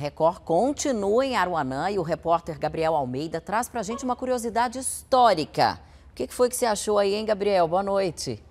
Record continua em Aruanã e o repórter Gabriel Almeida traz para a gente uma curiosidade histórica. O que foi que você achou aí, hein, Gabriel? Boa noite.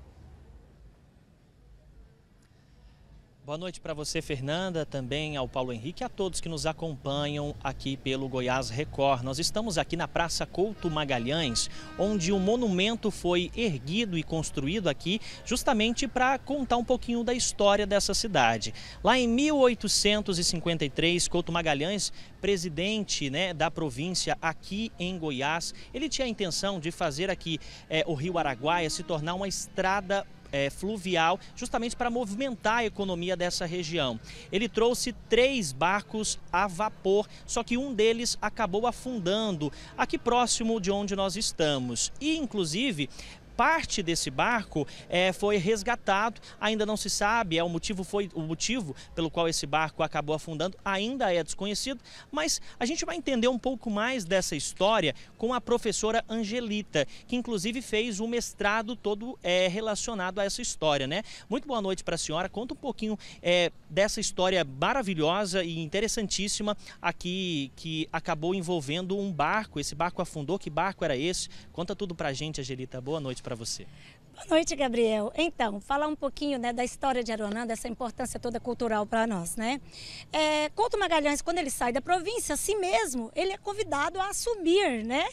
Boa noite para você, Fernanda, também ao Paulo Henrique e a todos que nos acompanham aqui pelo Goiás Record. Nós estamos aqui na Praça Couto Magalhães, onde o um monumento foi erguido e construído aqui justamente para contar um pouquinho da história dessa cidade. Lá em 1853, Couto Magalhães, presidente né, da província aqui em Goiás, ele tinha a intenção de fazer aqui é, o Rio Araguaia se tornar uma estrada é, fluvial, justamente para movimentar a economia dessa região. Ele trouxe três barcos a vapor, só que um deles acabou afundando aqui próximo de onde nós estamos. E, inclusive, parte desse barco é, foi resgatado, ainda não se sabe, é o motivo foi o motivo pelo qual esse barco acabou afundando, ainda é desconhecido, mas a gente vai entender um pouco mais dessa história com a professora Angelita, que inclusive fez o um mestrado todo é, relacionado a essa história, né? Muito boa noite para a senhora, conta um pouquinho é, dessa história maravilhosa e interessantíssima aqui que acabou envolvendo um barco, esse barco afundou, que barco era esse? Conta tudo para a gente, Angelita, boa noite para para você. Boa noite, Gabriel. Então, falar um pouquinho né, da história de Aruanã, dessa importância toda cultural para nós, né? É, Couto Magalhães, quando ele sai da província, assim mesmo, ele é convidado a assumir, né,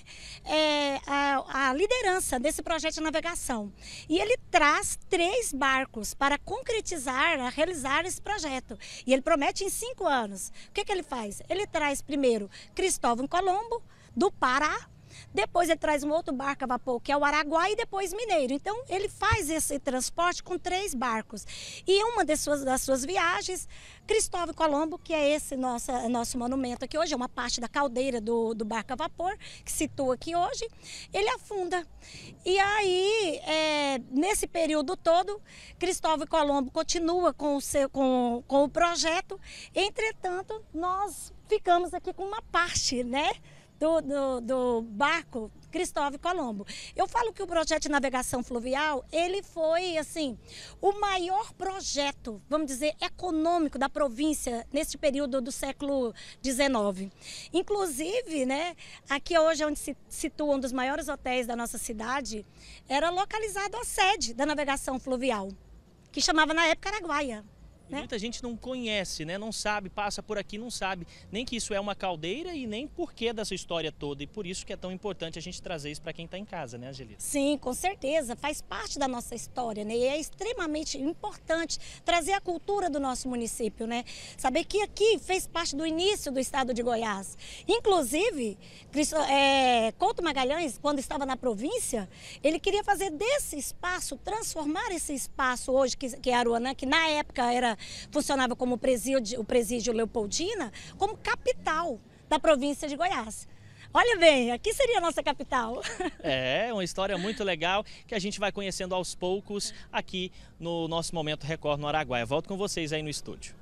é, a, a, liderança desse projeto de navegação. E ele traz três barcos para concretizar, a realizar esse projeto. E ele promete em cinco anos. O que, que ele faz? Ele traz primeiro Cristóvão Colombo, do Pará depois ele traz um outro barco a vapor, que é o Araguai, e depois Mineiro. Então ele faz esse transporte com três barcos. E uma das suas, das suas viagens, Cristóvão Colombo, que é esse nosso, nosso monumento aqui hoje, é uma parte da caldeira do, do barco a vapor, que situa aqui hoje, ele afunda. E aí, é, nesse período todo, Cristóvão Colombo continua com o, seu, com, com o projeto, entretanto, nós ficamos aqui com uma parte, né? do, do, do barco Cristóvão Colombo. Eu falo que o projeto de navegação fluvial, ele foi, assim, o maior projeto, vamos dizer, econômico da província neste período do século XIX. Inclusive, né, aqui hoje é onde se situa um dos maiores hotéis da nossa cidade, era localizado a sede da navegação fluvial, que chamava na época Araguaia. Né? Muita gente não conhece, né? não sabe, passa por aqui, não sabe nem que isso é uma caldeira e nem porquê dessa história toda. E por isso que é tão importante a gente trazer isso para quem está em casa, né, Angelita? Sim, com certeza. Faz parte da nossa história, né? E é extremamente importante trazer a cultura do nosso município, né? Saber que aqui fez parte do início do estado de Goiás. Inclusive, é, Couto Magalhães, quando estava na província, ele queria fazer desse espaço, transformar esse espaço hoje, que, que é Aruanã, que na época era funcionava como presídio, o presídio Leopoldina, como capital da província de Goiás. Olha bem, aqui seria a nossa capital. É, uma história muito legal que a gente vai conhecendo aos poucos aqui no nosso Momento Record no Araguaia. Volto com vocês aí no estúdio.